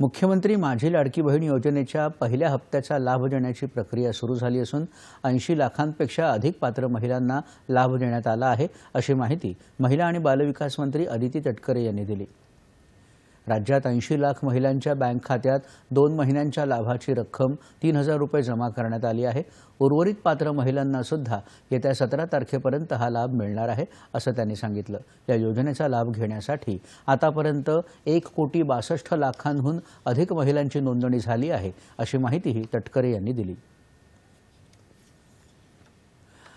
मुख्यमंत्री माझी लाडकी बहीण योजनेच्या पहिल्या हप्त्याचा लाभ देण्याची प्रक्रिया सुरू झाली असून ऐंशी लाखांपेक्षा अधिक पात्र महिलांना लाभ देण्यात आला आहे अशी माहिती महिला आणि बालविकास मंत्री अदिती तटकरे यांनी दिली राज्यात ऐंशी लाख महिलांच्या बँक खात्यात दोन महिन्यांच्या लाभाची रक्कम तीन हजार रुपये जमा करण्यात आली आहे उर्वरित पात्र महिलांना सुद्धा येत्या सतरा तारखेपर्यंत हा लाभ मिळणार आहे असं त्यांनी सांगितलं या योजनेचा लाभ घेण्यासाठी आतापर्यंत एक कोटी बासष्ट लाखांहून अधिक महिलांची नोंदणी झाली आहे अशी माहितीही तटकरे यांनी दिली